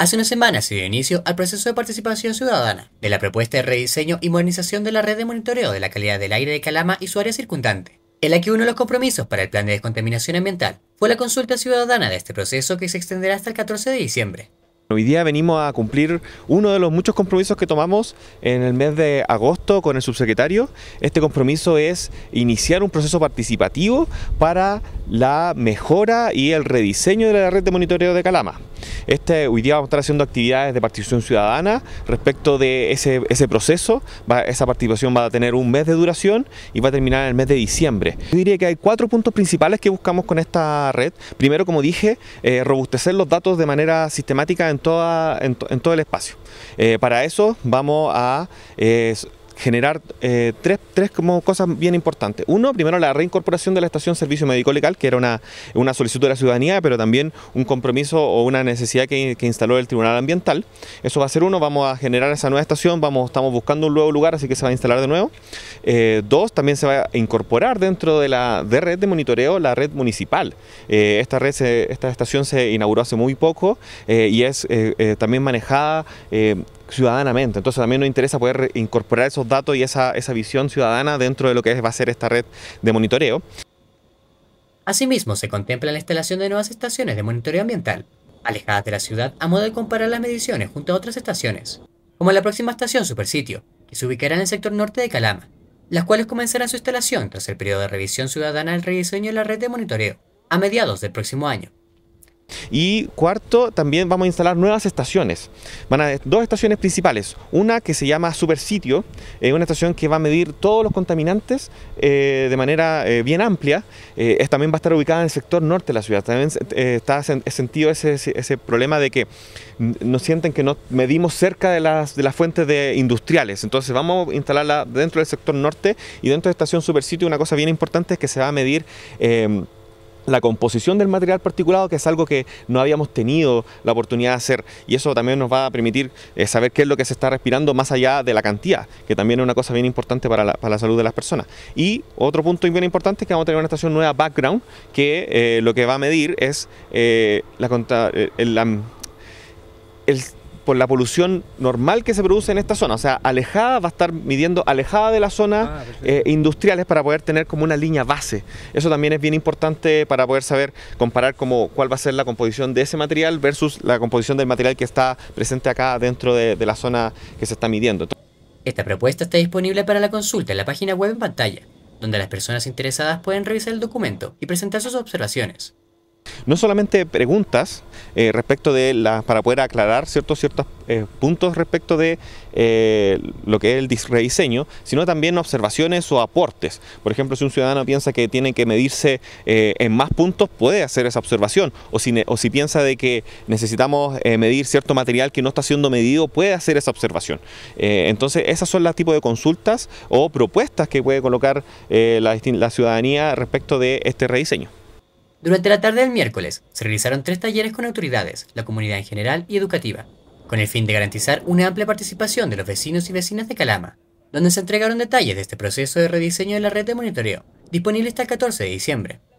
Hace una semana se dio inicio al proceso de participación ciudadana de la propuesta de rediseño y modernización de la red de monitoreo de la calidad del aire de Calama y su área circundante, El la que uno de los compromisos para el plan de descontaminación ambiental fue la consulta ciudadana de este proceso que se extenderá hasta el 14 de diciembre. Hoy día venimos a cumplir uno de los muchos compromisos que tomamos en el mes de agosto con el subsecretario. Este compromiso es iniciar un proceso participativo para la mejora y el rediseño de la red de monitoreo de Calama. Este, hoy día vamos a estar haciendo actividades de participación ciudadana respecto de ese, proceso. esa participación va a tener un mes de duración y va a terminar en el mes de diciembre. Yo diría que hay cuatro puntos principales que buscamos con esta red. Primero, como dije, eh, robustecer los datos de manera sistemática en, en, todo el espacio. Eh, para eso vamos a... Eh, generar eh, tres, tres como cosas bien importantes. Uno, primero la reincorporación de la estación servicio médico legal, que era una, solicitud de la ciudadanía, pero también un compromiso o una necesidad que, instaló el Tribunal Ambiental. Eso va a ser uno, vamos a generar esa nueva estación, vamos, estamos buscando un nuevo lugar, así que se va a instalar de nuevo. Eh, dos, también se va a incorporar dentro de la de red de monitoreo la red municipal. Eh, esta red, esta estación se inauguró hace muy poco y es también manejada ciudadanamente. Entonces también nos interesa poder incorporar esos datos y esa, esa visión ciudadana dentro de lo que va a ser esta red de monitoreo. Asimismo, se contempla la instalación de nuevas estaciones de monitoreo ambiental, alejadas de la ciudad a modo de comparar las mediciones junto a otras estaciones, como la próxima estación Sitio, que se ubicará en el sector norte de Calama, las cuales comenzarán su instalación tras el periodo de revisión ciudadana del rediseño de la red de monitoreo, a mediados del próximo año. Y cuarto, también vamos a instalar nuevas estaciones. Van a haber dos estaciones principales. Una que se llama Super Sitio, eh, una estación que va a medir todos los contaminantes eh, de manera eh, bien amplia. Eh, también va a estar ubicada en el sector norte de la ciudad. También está sentido ese, ese, problema de que nos sienten que no medimos cerca de las, de las fuentes de industriales. Entonces vamos a instalarla dentro del sector norte y dentro de estación Super Sitio una cosa bien importante es que se va a medir la composición del material particulado, que es algo que no habíamos tenido la oportunidad de hacer. Y eso también nos va a permitir eh, saber qué es lo que se está respirando más allá de la cantidad, que también es una cosa bien importante para la, para la salud de las personas. Y otro punto bien importante es que vamos a tener una estación nueva background, que eh, lo que va a medir es eh, la, el, el con la polución normal que se produce en esta zona. O sea, alejada, va a estar midiendo alejada de la zona ah, eh, industriales para poder tener como una línea base. Eso también es bien importante para poder saber, comparar como cuál va a ser la composición de ese material versus la composición del material que está presente acá dentro de la zona que se está midiendo. Esta propuesta está disponible para la consulta en la página web en pantalla, donde las personas interesadas pueden revisar el documento y presentar sus observaciones no solamente preguntas eh, respecto de para poder aclarar ciertos, ciertos eh, puntos respecto de eh, lo que es el rediseño, sino también observaciones o aportes. Por ejemplo, si un ciudadano piensa que tiene que medirse en más puntos, puede hacer esa observación. O si, piensa de que necesitamos medir cierto material que no está siendo medido, puede hacer esa observación. entonces, esas son las tipos de consultas o propuestas que puede colocar la ciudadanía respecto de este rediseño. Durante la tarde del miércoles se realizaron tres talleres con autoridades, la comunidad en general y educativa, con el fin de garantizar una amplia participación de los vecinos y vecinas de Calama, donde se entregaron detalles de este proceso de rediseño de la red de monitoreo, disponible hasta el 14 de diciembre.